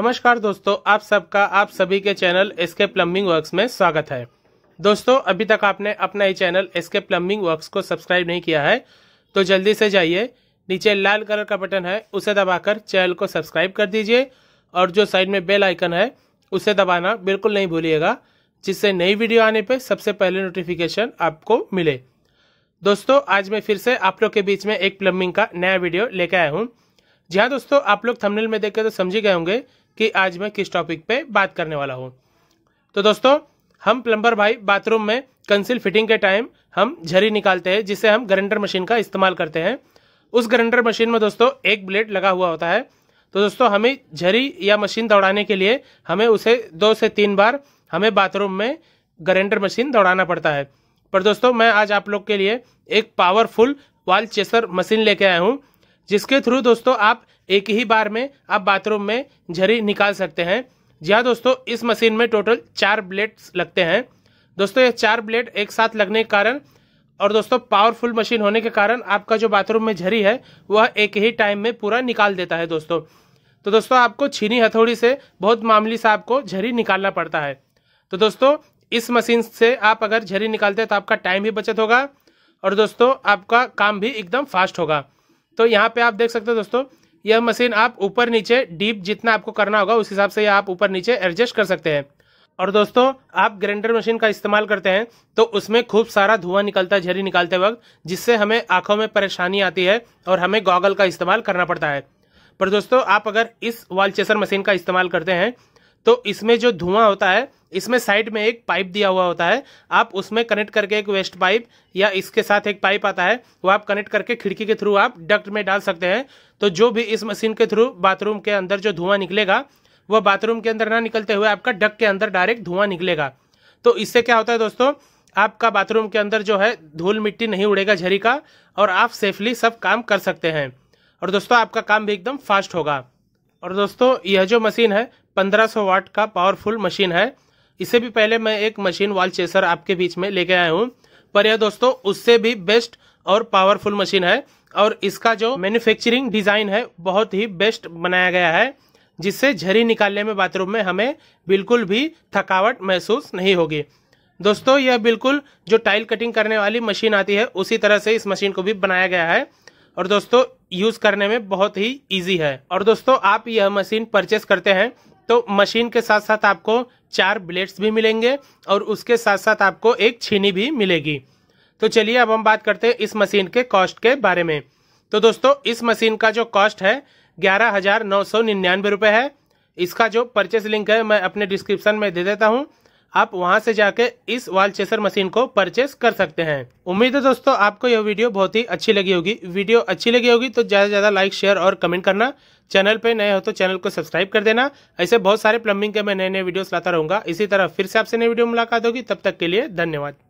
नमस्कार दोस्तों आप सबका आप सभी के चैनल एसके प्लम्बिंग वर्क्स में स्वागत है दोस्तों अभी तक आपने अपना ये चैनल एसके प्लम्बिंग वर्क्स को सब्सक्राइब नहीं किया है तो जल्दी से जाइए नीचे लाल कलर का बटन है उसे दबाकर चैनल को सब्सक्राइब कर दीजिए और जो साइड में बेल आइकन है उसे दबाना बिल्कुल नहीं भूलिएगा जिससे नई वीडियो आने पर सबसे पहले नोटिफिकेशन आपको मिले दोस्तों आज मैं फिर से आप लोग के बीच में एक प्लम्बिंग का नया वीडियो लेके आया हूँ जी हाँ दोस्तों आप लोग थंबनेल में देखे तो समझ गए होंगे कि आज मैं किस टॉपिक पे बात करने वाला हूँ तो दोस्तों हम प्लम्बर भाई बाथरूम में कंसिल फिटिंग के टाइम हम झरी निकालते हैं जिसे हम ग्रेंडर मशीन का इस्तेमाल करते हैं उस ग्रेंडर मशीन में दोस्तों एक ब्लेड लगा हुआ होता है तो दोस्तों हमें झरी या मशीन दौड़ाने के लिए हमें उसे दो से तीन बार हमें बाथरूम में ग्रेंडर मशीन दौड़ाना पड़ता है पर दोस्तों मैं आज आप लोग के लिए एक पावरफुल वाल चेसर मशीन लेके आया हूँ जिसके थ्रू दोस्तों आप एक ही बार में आप बाथरूम में झरी निकाल सकते हैं जी हाँ दोस्तों इस मशीन में टोटल चार ब्लेड्स लगते हैं दोस्तों ये चार ब्लेड एक साथ लगने के कारण और दोस्तों पावरफुल मशीन होने के कारण आपका जो बाथरूम में झरी है वह एक ही टाइम में पूरा निकाल देता है दोस्तों तो दोस्तों आपको छीनी हथौड़ी से बहुत मामली से आपको झरी निकालना पड़ता है तो दोस्तों इस मशीन से आप अगर झरी निकालते हैं तो आपका टाइम भी बचत होगा और दोस्तों आपका काम भी एकदम फास्ट होगा तो यहाँ पे आप देख सकते हो दोस्तों यह मशीन आप ऊपर नीचे डीप जितना आपको करना होगा उस हिसाब से आप ऊपर नीचे एडजस्ट कर सकते हैं और दोस्तों आप ग्राइंडर मशीन का इस्तेमाल करते हैं तो उसमें खूब सारा धुआं निकलता है झरी निकालते वक्त जिससे हमें आंखों में परेशानी आती है और हमें गॉगल का इस्तेमाल करना पड़ता है पर दोस्तों आप अगर इस वाल चेसर मशीन का इस्तेमाल करते हैं तो इसमें जो धुआं होता है इसमें साइड में एक पाइप दिया हुआ होता है आप उसमें कनेक्ट करके एक वेस्ट पाइप या इसके साथ एक पाइप आता है वो आप कनेक्ट करके खिड़की के थ्रू आप डक्ट में डाल सकते हैं तो जो भी इस मशीन के थ्रू बाथरूम के अंदर जो धुआं निकलेगा वह बाथरूम के अंदर ना निकलते हुए आपका डक के अंदर डायरेक्ट धुआं निकलेगा तो इससे क्या होता है दोस्तों आपका बाथरूम के अंदर जो है धूल मिट्टी नहीं उड़ेगा झरी का और आप सेफली सब काम कर सकते हैं और दोस्तों आपका काम भी एकदम फास्ट होगा और दोस्तों यह जो मशीन है 1500 वाट का पावरफुल मशीन है इससे भी पहले मैं एक मशीन वाल चेसर आपके बीच में लेके आया हूँ पर यह दोस्तों उससे भी बेस्ट और पावरफुल मशीन है और इसका जो मैन्युफैक्चरिंग डिज़ाइन है बहुत ही बेस्ट बनाया गया है जिससे झरी निकालने में बाथरूम में हमें बिल्कुल भी थकावट महसूस नहीं होगी दोस्तों यह बिल्कुल जो टाइल कटिंग करने वाली मशीन आती है उसी तरह से इस मशीन को भी बनाया गया है और दोस्तों यूज़ करने में बहुत ही ईजी है और दोस्तों आप यह मशीन परचेस करते हैं तो मशीन के साथ साथ आपको चार ब्लेड्स भी मिलेंगे और उसके साथ साथ आपको एक छीनी भी मिलेगी तो चलिए अब हम बात करते हैं इस मशीन के कॉस्ट के बारे में तो दोस्तों इस मशीन का जो कॉस्ट है ग्यारह हजार नौ सौ निन्यानवे रुपये है इसका जो परचेस लिंक है मैं अपने डिस्क्रिप्शन में दे देता हूँ आप वहां से जाके इस वाल चेसर मशीन को परचेस कर सकते हैं उम्मीद है दोस्तों आपको यह वीडियो बहुत ही अच्छी लगी होगी वीडियो अच्छी लगी होगी तो ज़्यादा से ज़्यादा लाइक शेयर और कमेंट करना चैनल पे नए हो तो चैनल को सब्सक्राइब कर देना ऐसे बहुत सारे प्लम्बिंग के मैं नए नए वीडियो लाता रहूंगा इसी तरह फिर से आपसे नई वीडियो मुलाकात होगी तब तक के लिए धन्यवाद